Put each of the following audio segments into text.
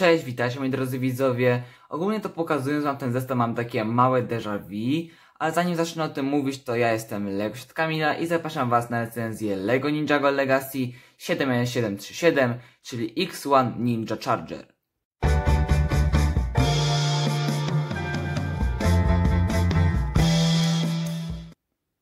Cześć, witajcie moi drodzy widzowie. Ogólnie to pokazując wam ten zestaw mam takie małe déjà vu, ale zanim zacznę o tym mówić, to ja jestem Lego Kamila i zapraszam was na recenzję LEGO Ninjago Legacy 7737, czyli X1 Ninja Charger.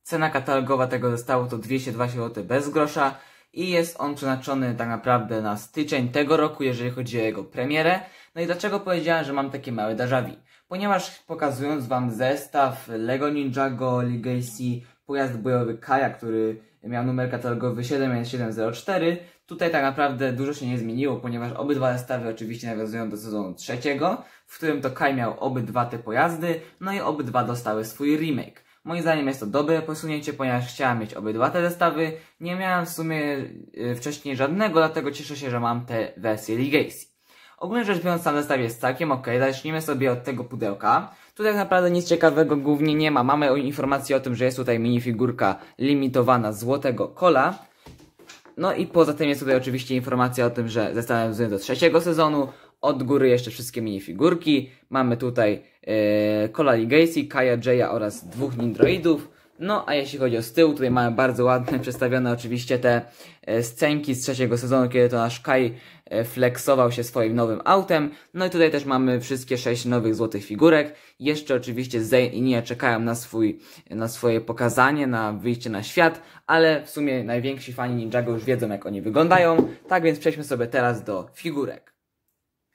Cena katalogowa tego zestawu to 202 zł bez grosza, i jest on przeznaczony tak naprawdę na styczeń tego roku, jeżeli chodzi o jego premierę. No i dlaczego powiedziałem, że mam takie małe déjà Ponieważ pokazując Wam zestaw LEGO Ninjago Legacy, pojazd bojowy Kaja, który miał numer katalogowy 7704, tutaj tak naprawdę dużo się nie zmieniło, ponieważ obydwa zestawy oczywiście nawiązują do sezonu trzeciego, w którym to Kaj miał obydwa te pojazdy, no i obydwa dostały swój remake. Moim zdaniem jest to dobre posunięcie, ponieważ chciałam mieć obydwa te zestawy. Nie miałam w sumie y, wcześniej żadnego, dlatego cieszę się, że mam te wersje Legacy. Ogólnie rzecz biorąc, sam zestaw jest całkiem ok. Zacznijmy sobie od tego pudełka. Tutaj naprawdę nic ciekawego głównie nie ma. Mamy informację o tym, że jest tutaj minifigurka limitowana złotego kola. No i poza tym jest tutaj oczywiście informacja o tym, że zestawem względem do trzeciego sezonu od góry jeszcze wszystkie minifigurki. Mamy tutaj yy, e, Kola Ligacey, Kaya Jaya oraz dwóch Nindroidów. No, a jeśli chodzi o z tyłu, tutaj mamy bardzo ładne, przedstawione oczywiście te e, scenki z trzeciego sezonu, kiedy to nasz Kai e, flexował się swoim nowym autem. No i tutaj też mamy wszystkie sześć nowych złotych figurek. Jeszcze oczywiście Zane i Nia czekają na, swój, na swoje pokazanie, na wyjście na świat, ale w sumie najwięksi fani Ninjago już wiedzą, jak oni wyglądają. Tak więc przejdźmy sobie teraz do figurek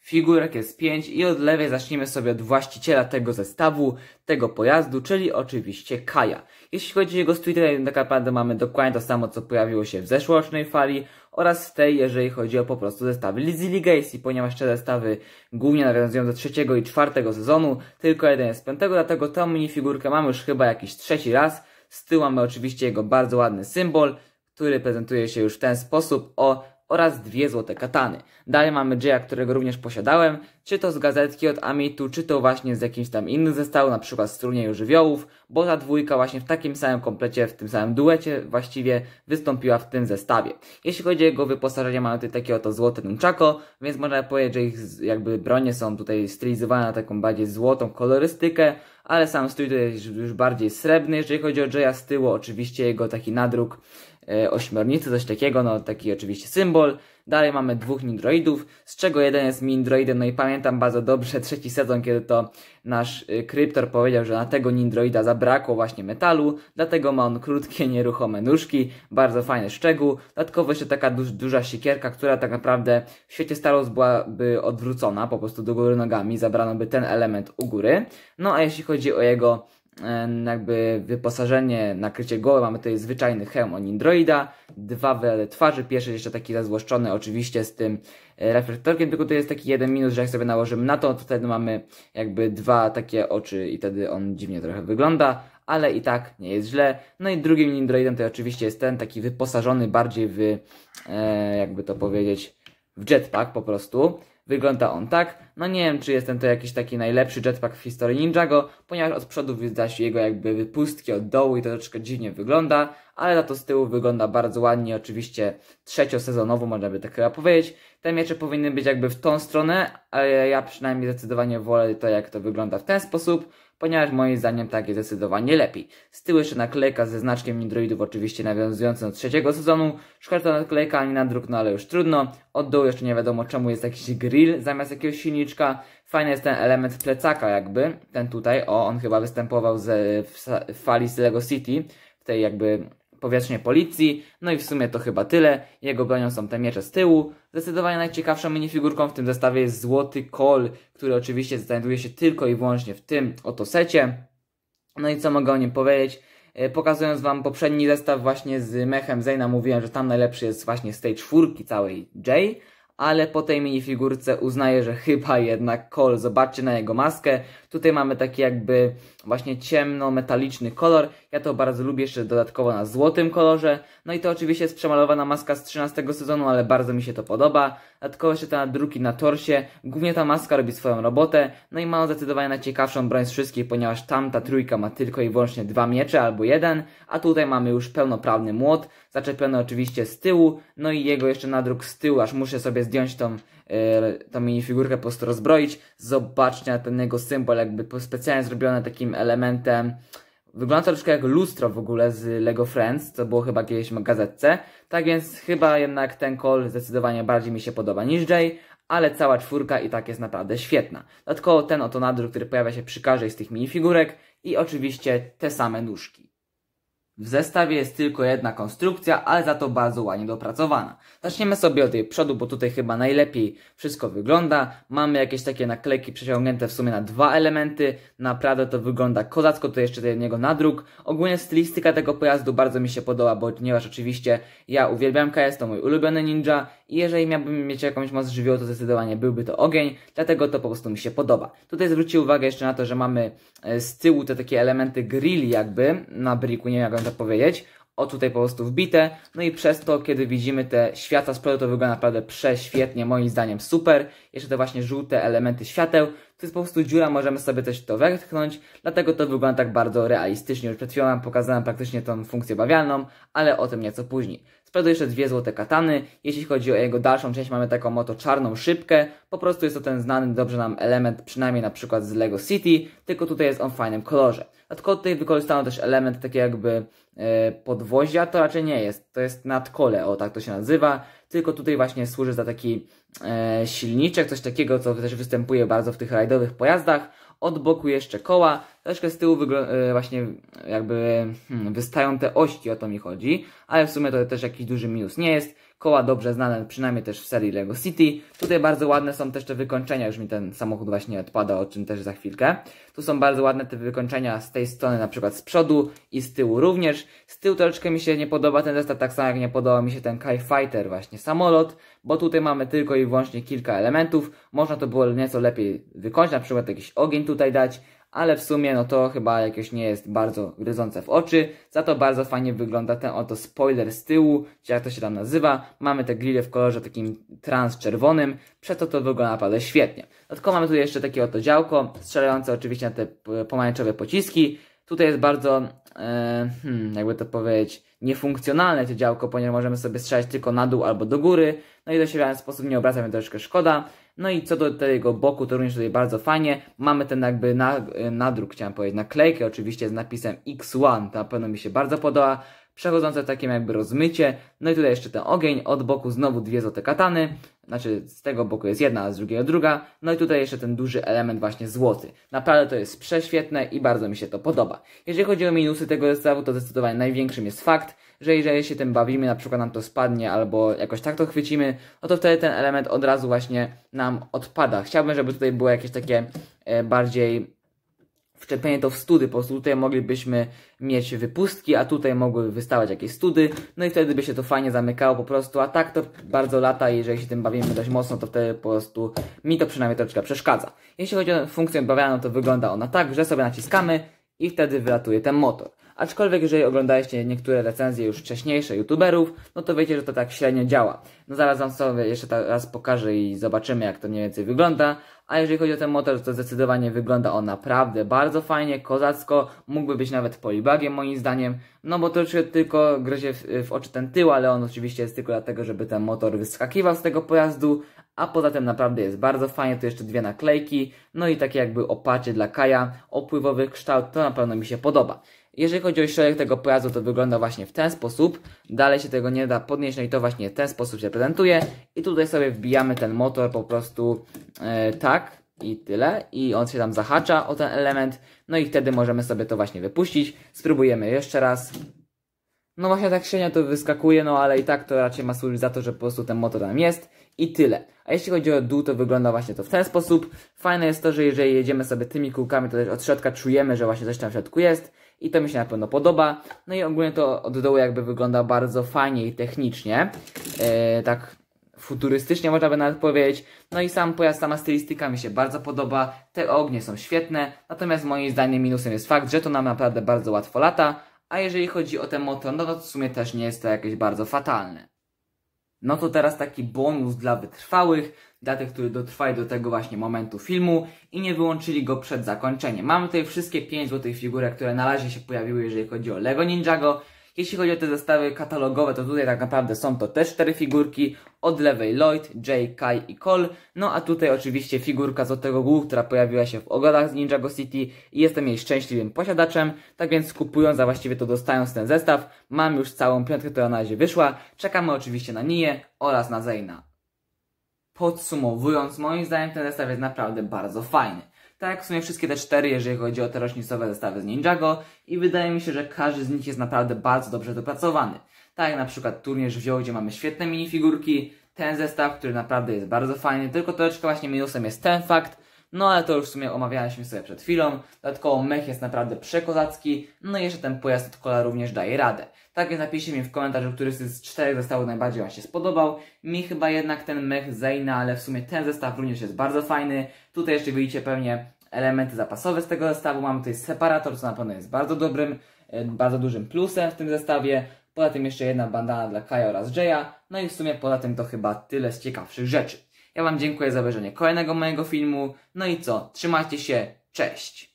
figurek jest 5 i od lewej zaczniemy sobie od właściciela tego zestawu, tego pojazdu, czyli oczywiście Kaja. Jeśli chodzi o jego Twittera, tak naprawdę mamy dokładnie to samo, co pojawiło się w zeszłorocznej fali oraz w tej, jeżeli chodzi o po prostu zestawy Lizzy Legacy, ponieważ te zestawy głównie nawiązują do trzeciego i czwartego sezonu, tylko jeden jest piątego, dlatego tą minifigurkę mamy już chyba jakiś trzeci raz. Z tyłu mamy oczywiście jego bardzo ładny symbol, który prezentuje się już w ten sposób o oraz dwie złote katany. Dalej mamy Jaya, którego również posiadałem, czy to z gazetki od Amitu, czy to właśnie z jakimś tam innym zestawu, na przykład z Turnieju Żywiołów, bo ta dwójka właśnie w takim samym komplecie, w tym samym duecie właściwie wystąpiła w tym zestawie. Jeśli chodzi o jego wyposażenie, mamy tutaj takie oto złote nunchako, więc można powiedzieć, że ich jakby bronie są tutaj stylizowane na taką bardziej złotą kolorystykę, ale sam strój to jest już bardziej srebrny, jeżeli chodzi o Jaya z tyłu, oczywiście jego taki nadruk E, ośmiornicy, coś takiego, no taki oczywiście symbol. Dalej mamy dwóch nindroidów z czego jeden jest Mindroidem, no i pamiętam bardzo dobrze trzeci sezon, kiedy to nasz e, Kryptor powiedział, że na tego Nindroida zabrakło właśnie metalu, dlatego ma on krótkie, nieruchome nóżki, bardzo fajny szczegół. Dodatkowo jeszcze taka duża siekierka, która tak naprawdę w świecie Staros byłaby odwrócona, po prostu do góry nogami, zabrano by ten element u góry. No a jeśli chodzi o jego jakby wyposażenie, nakrycie głowy, mamy tutaj zwyczajny hełm Onindroida, dwa wele twarzy, pierwszy jeszcze taki rozwłaszczony oczywiście z tym e, reflektorkiem, tylko tu jest taki jeden minus, że jak sobie nałożymy na to, to wtedy mamy jakby dwa takie oczy i wtedy on dziwnie trochę wygląda, ale i tak nie jest źle. No i drugim Onindroidem to oczywiście jest ten taki wyposażony bardziej w, e, jakby to powiedzieć, w jetpack po prostu. Wygląda on tak, no nie wiem czy ten to jakiś taki najlepszy jetpack w historii Ninjago, ponieważ od przodu widać jego jakby wypustki od dołu i to troszeczkę dziwnie wygląda, ale za to z tyłu wygląda bardzo ładnie, oczywiście trzeciosezonowo można by tak chyba powiedzieć. Te miecze powinny być jakby w tą stronę, ale ja przynajmniej zdecydowanie wolę to jak to wygląda w ten sposób, ponieważ moim zdaniem tak jest zdecydowanie lepiej. Z tyłu jeszcze naklejka ze znaczkiem Nindroidów, oczywiście nawiązującym do trzeciego sezonu. Szkoda ta naklejka, ani na druk, no ale już trudno. Od dołu jeszcze nie wiadomo czemu jest jakiś gry grill zamiast jakiegoś silniczka. Fajny jest ten element plecaka jakby, ten tutaj, o, on chyba występował z, w, w fali z Lego City, w tej jakby powierzchni policji, no i w sumie to chyba tyle. Jego bronią są te miecze z tyłu. Zdecydowanie najciekawszą minifigurką w tym zestawie jest złoty kol, który oczywiście znajduje się tylko i wyłącznie w tym oto secie. No i co mogę o nim powiedzieć? E, pokazując Wam poprzedni zestaw właśnie z mechem Zayna mówiłem, że tam najlepszy jest właśnie z tej czwórki całej Jay ale po tej minifigurce uznaję, że chyba jednak Cole. Zobaczcie na jego maskę. Tutaj mamy taki jakby właśnie ciemno-metaliczny kolor. Ja to bardzo lubię, jeszcze dodatkowo na złotym kolorze. No i to oczywiście jest przemalowana maska z 13 sezonu, ale bardzo mi się to podoba. Dodatkowo jeszcze te nadruki na torsie. Głównie ta maska robi swoją robotę. No i ma on zdecydowanie najciekawszą broń z wszystkich, ponieważ tamta trójka ma tylko i wyłącznie dwa miecze albo jeden, a tutaj mamy już pełnoprawny młot, zaczepiony oczywiście z tyłu, no i jego jeszcze nadruk z tyłu, aż muszę sobie zdjąć tą, e, tą minifigurkę, po prostu rozbroić. Zobaczcie na ten jego symbol, jakby specjalnie zrobiony takim elementem. Wygląda troszkę jak lustro w ogóle z LEGO Friends, co było chyba kiedyś w gazetce. Tak więc chyba jednak ten kol zdecydowanie bardziej mi się podoba niż Jay, ale cała czwórka i tak jest naprawdę świetna. Dodatkowo ten oto nadruk, który pojawia się przy każdej z tych minifigurek i oczywiście te same nóżki. W zestawie jest tylko jedna konstrukcja, ale za to bardzo ładnie dopracowana. Zaczniemy sobie od jej przodu, bo tutaj chyba najlepiej wszystko wygląda. Mamy jakieś takie naklejki przeciągnięte w sumie na dwa elementy. Naprawdę to wygląda kozacko, to jeszcze do jednego nadruk. Ogólnie stylistyka tego pojazdu bardzo mi się podoba, bo ponieważ oczywiście ja uwielbiam KS, to mój ulubiony Ninja i jeżeli miałbym mieć jakąś moc żywiołu, to zdecydowanie byłby to ogień, dlatego to po prostu mi się podoba. Tutaj zwrócił uwagę jeszcze na to, że mamy e, z tyłu te takie elementy grilli jakby na briku, nie wiem jak można powiedzieć. O tutaj po prostu wbite, no i przez to, kiedy widzimy te światła z przodu, to wygląda naprawdę prześwietnie, moim zdaniem super. Jeszcze te właśnie żółte elementy świateł, to jest po prostu dziura, możemy sobie coś to wetchnąć, dlatego to wygląda tak bardzo realistycznie. Już przed chwilą pokazałem praktycznie tą funkcję bawialną, ale o tym nieco później. Sprawdzę jeszcze dwie złote katany. Jeśli chodzi o jego dalszą część, mamy taką oto czarną szybkę. Po prostu jest to ten znany dobrze nam element, przynajmniej na przykład z LEGO City, tylko tutaj jest on w fajnym kolorze. Dlatego tutaj wykorzystano też element taki jakby yy, e, podwozia, to raczej nie jest. To jest nadkole, o tak to się nazywa tylko tutaj właśnie służy za taki e, silniczek, coś takiego, co też występuje bardzo w tych rajdowych pojazdach. Od boku jeszcze koła, troszkę z tyłu e, właśnie jakby hmm, wystają te ości, o to mi chodzi, ale w sumie to też jakiś duży minus nie jest. Koła dobrze znane, przynajmniej też w serii LEGO City. Tutaj bardzo ładne są też te wykończenia, już mi ten samochód właśnie odpada, o czym też za chwilkę. Tu są bardzo ładne te wykończenia z tej strony, na przykład z przodu i z tyłu również. Z tyłu troszeczkę mi się nie podoba ten zestaw, tak samo jak nie podoba mi się ten Kai Fighter właśnie samolot, bo tutaj mamy tylko i wyłącznie kilka elementów. Można to było nieco lepiej wykończyć, na przykład jakiś ogień tutaj dać, ale w sumie no to chyba jakieś nie jest bardzo gryzące w oczy. Za to bardzo fajnie wygląda ten oto spoiler z tyłu, czy jak to się tam nazywa. Mamy te grille w kolorze takim trans czerwonym, przeto to wygląda naprawdę świetnie. Dodatkowo no mamy tu jeszcze takie oto działko, strzelające oczywiście na te pomarańczowe pociski. Tutaj jest bardzo, e, hmm, jakby to powiedzieć, niefunkcjonalne to działko, ponieważ możemy sobie strzelać tylko na dół albo do góry. No i to się w ten sposób nie obraca, mi troszkę szkoda. No i co do tego boku, to również tutaj bardzo fajnie. Mamy ten jakby nadruk, chciałem powiedzieć, naklejkę oczywiście z napisem X1. Ta pewno mi się bardzo podoba. Przechodzące w takim jakby rozmycie. No i tutaj jeszcze ten ogień. Od boku znowu dwie złote katany. Znaczy z tego boku jest jedna, a z drugiego druga. No i tutaj jeszcze ten duży element właśnie złoty. Naprawdę to jest prześwietne i bardzo mi się to podoba. Jeżeli chodzi o minusy tego zestawu, to zdecydowanie największym jest fakt, że jeżeli się tym bawimy, na przykład nam to spadnie albo jakoś tak to chwycimy, no to wtedy ten element od razu właśnie nam odpada. Chciałbym, żeby tutaj było jakieś takie e, bardziej wczepienie to w study, po prostu tutaj moglibyśmy mieć wypustki, a tutaj mogłyby wystawać jakieś study, no i wtedy by się to fajnie zamykało po prostu, a tak to bardzo lata i jeżeli się tym bawimy dość mocno, to wtedy po prostu mi to przynajmniej troszeczkę przeszkadza. Jeśli chodzi o funkcję odbawianą, no to wygląda ona tak, że sobie naciskamy i wtedy wylatuje ten motor. Aczkolwiek jeżeli oglądaliście niektóre recenzje już wcześniejsze youtuberów, no to wiecie, że to tak średnio działa. No zaraz wam sobie jeszcze raz pokażę i zobaczymy jak to mniej więcej wygląda. A jeżeli chodzi o ten motor, to zdecydowanie wygląda on naprawdę bardzo fajnie, kozacko, mógłby być nawet polibagiem moim zdaniem, no bo troszkę tylko gryzie w, w oczy ten tył, ale on oczywiście jest tylko dlatego, żeby ten motor wyskakiwał z tego pojazdu, a poza tym naprawdę jest bardzo fajnie, tu jeszcze dwie naklejki, no i takie jakby opacie dla kaja, opływowy kształt, to na pewno mi się podoba. Jeżeli chodzi o środek tego pojazdu, to wygląda właśnie w ten sposób. Dalej się tego nie da podnieść, no i to właśnie w ten sposób się prezentuje. I tutaj sobie wbijamy ten motor po prostu yy, tak, i tyle. I on się tam zahacza o ten element. No i wtedy możemy sobie to właśnie wypuścić. Spróbujemy jeszcze raz. No właśnie tak średnio to wyskakuje, no ale i tak to raczej ma służyć za to, że po prostu ten motor tam jest. I tyle. A jeśli chodzi o dół, to wygląda właśnie to w ten sposób. Fajne jest to, że jeżeli jedziemy sobie tymi kółkami, to też od środka czujemy, że właśnie coś tam w środku jest i to mi się na pewno podoba. No i ogólnie to od dołu jakby wygląda bardzo fajnie i technicznie, yy, tak futurystycznie można by nawet powiedzieć. No i sam pojazd, sama stylistyka mi się bardzo podoba, te ognie są świetne, natomiast moim zdaniem minusem jest fakt, że to nam naprawdę bardzo łatwo lata, a jeżeli chodzi o ten motor, no to w sumie też nie jest to jakieś bardzo fatalne. No to teraz taki bonus dla wytrwałych, dla tych, którzy dotrwali do tego właśnie momentu filmu i nie wyłączyli go przed zakończeniem. Mamy tutaj wszystkie 5 złotych figurek, które na razie się pojawiły, jeżeli chodzi o Lego Ninjago. Jeśli chodzi o te zestawy katalogowe, to tutaj tak naprawdę są to te cztery figurki od lewej Lloyd, Jay, Kai i Cole. No a tutaj oczywiście figurka z tego Glu, która pojawiła się w ogrodach z Ninjago City i jestem jej szczęśliwym posiadaczem. Tak więc kupując, a właściwie to dostając ten zestaw, mam już całą piątkę, która na razie wyszła. Czekamy oczywiście na Nije oraz na Zeina. Podsumowując, moim zdaniem ten zestaw jest naprawdę bardzo fajny. Tak w sumie wszystkie te cztery, jeżeli chodzi o te rośnicowe zestawy z Ninjago i wydaje mi się, że każdy z nich jest naprawdę bardzo dobrze dopracowany. Tak jak na przykład turnież wziął, gdzie mamy świetne minifigurki, ten zestaw, który naprawdę jest bardzo fajny, tylko troszeczkę właśnie minusem jest ten fakt, no ale to już w sumie omawialiśmy sobie przed chwilą. Dodatkowo mech jest naprawdę przekozacki. No i jeszcze ten pojazd od kola również daje radę. Tak więc napiszcie mi w komentarzu, który z czterech zestawów najbardziej Wam się spodobał. Mi chyba jednak ten mech zaina, ale w sumie ten zestaw również jest bardzo fajny. Tutaj jeszcze widzicie pewnie elementy zapasowe z tego zestawu. Mamy tutaj separator, co na pewno jest bardzo dobrym, e, bardzo dużym plusem w tym zestawie. Poza tym jeszcze jedna bandana dla Kaja oraz Jaya. No i w sumie poza tym to chyba tyle z ciekawszych rzeczy. Ja Wam dziękuję za obejrzenie kolejnego mojego filmu. No i co? Trzymajcie się. Cześć!